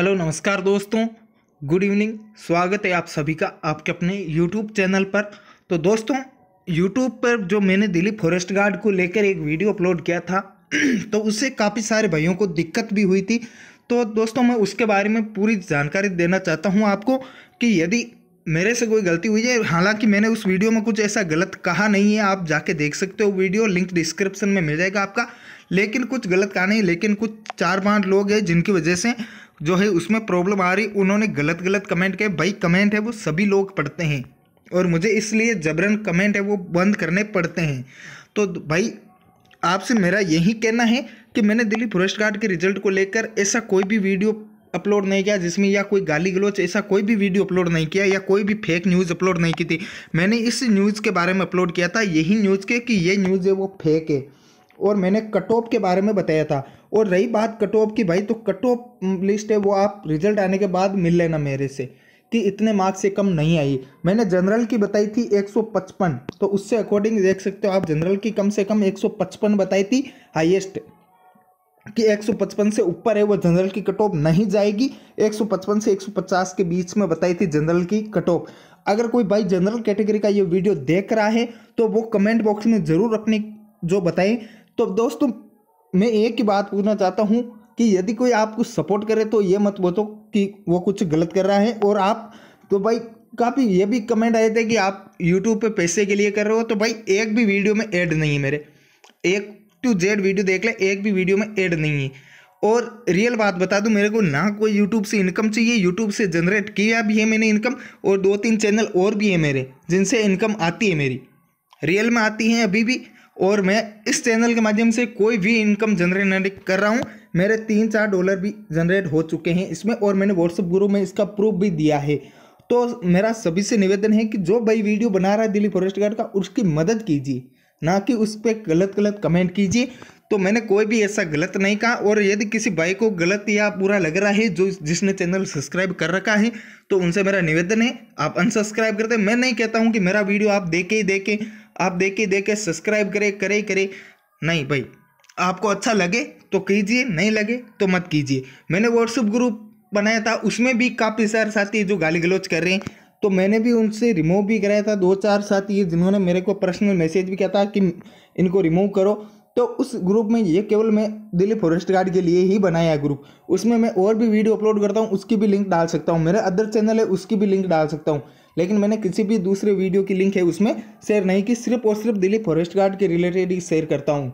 hello नमस्कार दोस्तों good evening स्वागत है आप सभी का आपके अपने यूट्यूब चैनल पर तो दोस्तों यूट्यूब पर जो मैंने दिल्ली फॉरेस्ट गार्ड को लेकर एक वीडियो अपलोड किया था तो उससे काफ़ी सारे भाइयों को दिक्कत भी हुई थी तो दोस्तों मैं उसके बारे में पूरी जानकारी देना चाहता हूँ आपको कि यदि मेरे से कोई गलती हुई है हालांकि मैंने उस वीडियो में कुछ ऐसा गलत कहा नहीं है आप जाके देख सकते हो वीडियो लिंक डिस्क्रिप्शन में मिल जाएगा आपका लेकिन कुछ गलत कहा नहीं लेकिन कुछ चार पाँच लोग हैं जिनकी वजह से जो है उसमें प्रॉब्लम आ रही उन्होंने गलत गलत कमेंट किया भाई कमेंट है वो सभी लोग पढ़ते हैं और मुझे इसलिए जबरन कमेंट है वो बंद करने पड़ते हैं तो भाई आपसे मेरा यही कहना है कि मैंने दिल्ली फॉरेस्ट गार्ड के रिजल्ट को लेकर ऐसा कोई भी वीडियो अपलोड नहीं किया जिसमें या कोई गाली गलोच ऐसा कोई भी वीडियो अपलोड नहीं किया या कोई भी फेक न्यूज़ अपलोड नहीं की थी मैंने इस न्यूज़ के बारे में अपलोड किया था यही न्यूज़ के कि ये न्यूज़ है वो फेक है और मैंने कट ऑफ के बारे में बताया था और रही बात कट ऑफ की भाई तो कट ऑफ लिस्ट है वो आप रिजल्ट आने के बाद मिल लेना मेरे से कि इतने मार्क्स से कम नहीं आई मैंने जनरल की बताई थी 155 तो उससे अकॉर्डिंग देख सकते हो आप जनरल की कम से कम 155 बताई थी हाईएस्ट कि 155 से ऊपर है वो जनरल की कट ऑफ नहीं जाएगी 155 से 150 के बीच में बताई थी जनरल की कट ऑफ अगर कोई भाई जनरल कैटेगरी का ये वीडियो देख रहा है तो वो कमेंट बॉक्स में ज़रूर अपनी जो बताएं तो दोस्तों मैं एक ही बात पूछना चाहता हूँ कि यदि कोई आपको सपोर्ट करे तो ये मत बोलो कि वो कुछ गलत कर रहा है और आप तो भाई काफ़ी ये भी कमेंट आए थे कि आप यूट्यूब पे पैसे के लिए कर रहे हो तो भाई एक भी वीडियो में ऐड नहीं है मेरे एक टू जेड वीडियो देख ले एक भी वीडियो में ऐड नहीं है और रियल बात बता दूं मेरे को ना कोई यूट्यूब से इनकम चाहिए यूट्यूब से जनरेट किया भी है मैंने इनकम और दो तीन चैनल और भी है मेरे जिनसे इनकम आती है मेरी रियल में आती है अभी भी और मैं इस चैनल के माध्यम से कोई भी इनकम जनरेट नहीं कर रहा हूँ मेरे तीन चार डॉलर भी जनरेट हो चुके हैं इसमें और मैंने व्हाट्सअप ग्रुप में इसका प्रूफ भी दिया है तो मेरा सभी से निवेदन है कि जो भाई वीडियो बना रहा है दिल्ली फॉरेस्ट गार्ड का उसकी मदद कीजिए ना कि उस पर गलत गलत कमेंट कीजिए तो मैंने कोई भी ऐसा गलत नहीं कहा और यदि किसी भाई को गलत या बुरा लग रहा है जो जिसने चैनल सब्सक्राइब कर रखा है तो उनसे मेरा निवेदन है आप अनसब्सक्राइब करते मैं नहीं कहता हूँ कि मेरा वीडियो आप देखे ही देखें आप देखे देखे सब्सक्राइब करें करे करे नहीं भाई आपको अच्छा लगे तो कीजिए नहीं लगे तो मत कीजिए मैंने व्हाट्सअप ग्रुप बनाया था उसमें भी काफ़ी सारे साथी जो गाली गलोच कर रहे हैं तो मैंने भी उनसे रिमूव भी कराया था दो चार साथी जिन्होंने मेरे को पर्सनल मैसेज भी किया था कि इनको रिमूव करो तो उस ग्रुप में ये केवल मैं दिल्ली फॉरेस्ट गार्ड के लिए ही बनाया है ग्रुप उसमें मैं और भी वीडियो अपलोड करता हूँ उसकी भी लिंक डाल सकता हूँ मेरा अदर चैनल है उसकी भी लिंक डाल सकता हूँ लेकिन मैंने किसी भी दूसरे वीडियो की लिंक है उसमें शेयर नहीं की सिर्फ और सिर्फ दिल्ली फॉरेस्ट गार्ड के रिलेटेड ही शेयर करता हूँ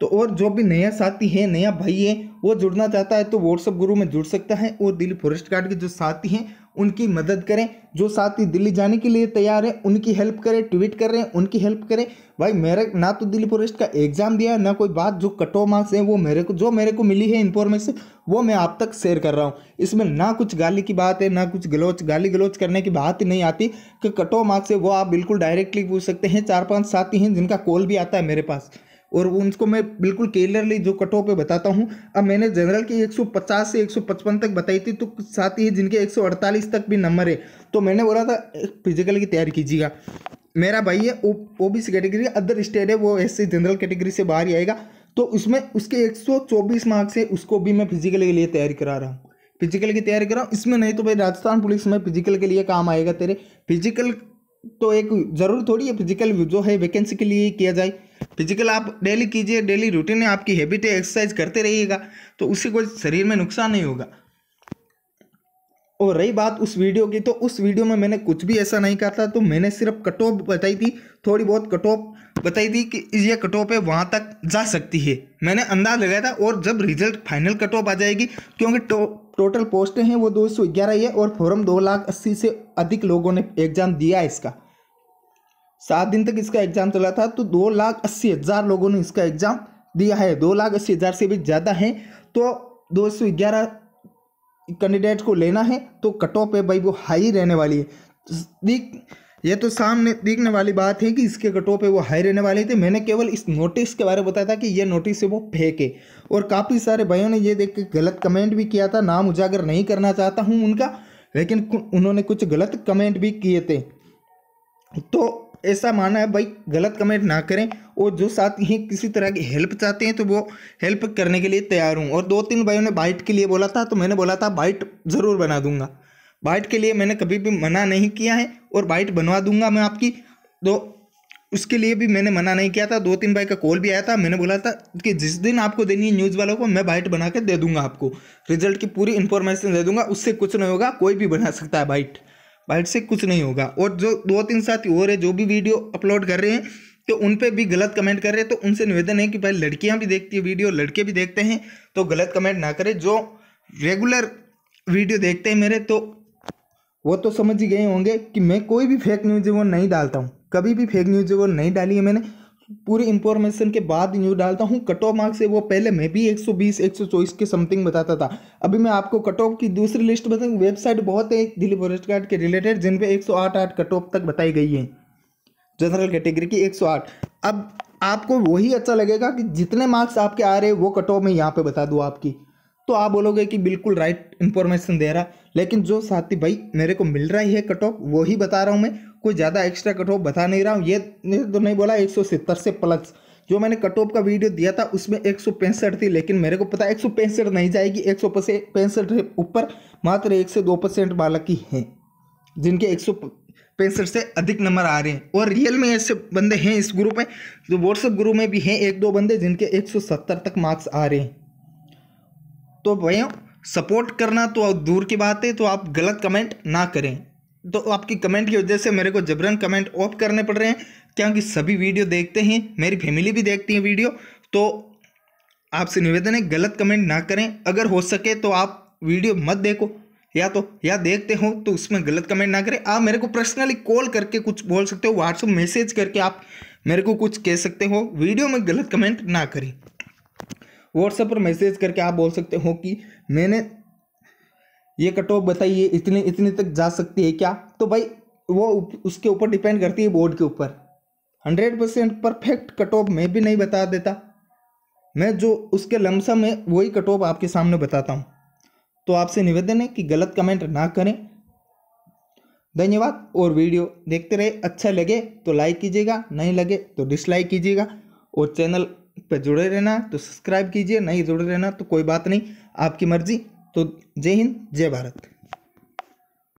तो और जो भी नया साथी है नया भाई है वो जुड़ना चाहता है तो व्हाट्सअप ग्रुप में जुड़ सकता है और दिल्ली फॉरेस्ट गार्ड के जो साथी हैं उनकी मदद करें जो साथी दिल्ली जाने के लिए तैयार हैं उनकी हेल्प करें ट्वीट कर रहे हैं उनकी हेल्प करें भाई मेरे ना तो दिल्ली फॉरेस्ट का एग्जाम दिया है ना कोई बात जो कट ऑफ मार्क्स है वो मेरे को जो मेरे को मिली है इन्फॉर्मेशन वो मैं आप तक शेयर कर रहा हूँ इसमें ना कुछ गाली की बात है ना कुछ गलोच गाली गलोच करने की बात ही नहीं आती कि कट ऑफ मार्क्स है वो आप बिल्कुल डायरेक्टली पूछ सकते हैं चार पाँच साथी हैं जिनका कॉल भी आता है मेरे पास और उनको मैं बिल्कुल क्लियरली जो कटो पे बताता हूँ अब मैंने जनरल की 150 से 155 तक बताई थी तो साथ ही जिनके 148 तक भी नंबर है तो मैंने बोला था फिजिकल की तैयारी कीजिएगा मेरा भाई है O B C category other state है वो ऐसे जनरल कैटेगरी से बाहर ही आएगा तो उसमें उसके एक मार्क्स है उसको भी मैं फिजिकल के लिए तैयारी करा रहा हूँ फिजिकल की तैयारी कर रहा हूँ इसमें नहीं तो भाई राजस्थान पुलिस में फिजिकल के लिए काम आएगा तेरे फिजिकल तो एक ज़रूर थोड़ी है फिजिकल जो है वैकेंसी के लिए किया जाए फिजिकल आप डेली कीजिए डेली रूटीन है आपकी हैबिट है एक्सरसाइज करते रहिएगा तो उससे कोई शरीर में नुकसान नहीं होगा और रही बात उस वीडियो की तो उस वीडियो में मैंने कुछ भी ऐसा नहीं कहा था तो मैंने सिर्फ कट ऑफ बताई थी थोड़ी बहुत कट ऑफ बताई थी कि ये कट ऑफ है वहाँ तक जा सकती है मैंने अंदाज लगाया था और जब रिजल्ट फाइनल कट ऑफ आ जाएगी क्योंकि टो, टोटल पोस्टें हैं वो दो सौ ग्यारह है और फॉर्म दो लाख अस्सी से अधिक लोगों ने एग्ज़ाम दिया है इसका सात दिन तक इसका एग्ज़ाम चला था तो दो लाख अस्सी हज़ार लोगों ने इसका एग्ज़ाम दिया है दो लाख अस्सी हज़ार से भी ज़्यादा है तो दो सौ ग्यारह कैंडिडेट को लेना है तो कट ऑफ है भाई वो हाई रहने वाली है दिख ये तो सामने दिखने वाली बात है कि इसके कट ऑफ है वो हाई रहने वाले थे मैंने केवल इस नोटिस के बारे में बताया था कि ये नोटिस है वो फेंक है और काफ़ी सारे भाइयों ने ये देख के गलत कमेंट भी किया था नाम उजागर नहीं करना चाहता हूँ उनका लेकिन उन्होंने कुछ गलत कमेंट भी किए थे तो ऐसा माना है भाई गलत कमेंट ना करें और जो साथ ही किसी तरह की हेल्प चाहते हैं तो वो हेल्प करने के लिए तैयार हूँ और दो तीन भाइयों ने बाइट के लिए बोला था तो मैंने बोला था बाइट ज़रूर बना दूंगा बाइट के लिए मैंने कभी भी मना नहीं किया है और बाइट बनवा दूंगा मैं आपकी तो उसके लिए भी मैंने मना नहीं किया था दो तीन भाई का कॉल भी आया था मैंने बोला था कि जिस दिन आपको देनी है न्यूज़ वालों को मैं बाइट बना के दे दूंगा आपको रिजल्ट की पूरी इन्फॉर्मेशन दे दूंगा उससे कुछ नहीं होगा कोई भी बना सकता है बाइट बाइट से कुछ नहीं होगा और जो दो तीन साथी और है जो भी वीडियो अपलोड कर रहे हैं तो उन पर भी गलत कमेंट कर रहे हैं तो उनसे निवेदन है कि भाई लड़कियाँ भी देखती है वीडियो लड़के भी देखते हैं तो गलत कमेंट ना करें जो रेगुलर वीडियो देखते हैं मेरे तो वो तो समझ ही गए होंगे कि मैं कोई भी फेक न्यूज़ वो नहीं डालता हूँ कभी भी फेक न्यूज़ वो नहीं डाली है मैंने पूरी इंफॉर्मेशन के बाद न्यूज डालता हूँ कट ऑफ मार्क्स है वो पहले मैं भी 120 124 के समथिंग बताता था अभी मैं आपको कट ऑफ की दूसरी लिस्ट बताऊँ वेबसाइट बहुत है दिल्ली फॉरेस्ट गार्ड के रिलेटेड जिन पे 108 8 कट ऑफ तक बताई गई है जनरल कैटेगरी की 108 अब आपको वही अच्छा लगेगा कि जितने मार्क्स आपके आ रहे हैं वो कट ऑफ मैं यहाँ पर बता दूँ आपकी तो आप बोलोगे कि बिल्कुल राइट इन्फॉर्मेशन दे रहा लेकिन जो साथी भाई मेरे को मिल रहा है कट ऑफ वही बता रहा हूँ मैं कोई ज़्यादा एक्स्ट्रा कट ऑफ बता नहीं रहा हूँ ये तो नहीं बोला एक से प्लस जो मैंने कट ऑफ का वीडियो दिया था उसमें एक थी लेकिन मेरे को पता है एक नहीं जाएगी एक सौ ऊपर मात्र एक से दो परसेंट बालक ही हैं जिनके एक पैंसठ से अधिक नंबर आ रहे हैं और रियल में ऐसे बंदे हैं इस ग्रुप में जो व्हाट्सएप ग्रुप में भी हैं एक दो बंदे जिनके 170 तक मार्क्स आ रहे हैं तो भैया सपोर्ट करना तो दूर की बात है तो आप गलत कमेंट ना करें तो आपकी कमेंट की वजह से मेरे को जबरन कमेंट ऑफ करने पड़ रहे हैं क्योंकि सभी वीडियो देखते हैं मेरी फैमिली भी देखती है वीडियो तो आपसे निवेदन है गलत कमेंट ना करें अगर हो सके तो आप वीडियो मत देखो या तो या देखते हो तो उसमें गलत कमेंट ना करें आप मेरे को पर्सनली कॉल करके कुछ बोल सकते हो व्हाट्सअप मैसेज करके आप मेरे को कुछ कह सकते हो वीडियो में गलत कमेंट ना करें व्हाट्सएप पर मैसेज करके आप बोल सकते हो कि मैंने ये कट ऑफ बताइए इतने इतने तक जा सकती है क्या तो भाई वो उसके ऊपर डिपेंड करती है बोर्ड के ऊपर hundred percent perfect cut off मैं भी नहीं बता देता मैं जो उसके लमसम है वही कट ऑफ आपके सामने बताता हूँ तो आपसे निवेदन है कि गलत कमेंट ना करें धन्यवाद और वीडियो देखते रहे अच्छा लगे तो लाइक कीजिएगा नहीं लगे तो डिसलाइक कीजिएगा और चैनल पर जुड़े रहना तो सब्सक्राइब कीजिए नहीं जुड़े रहना तो कोई बात नहीं आपकी मर्ज़ी तो जय हिंद जय भारत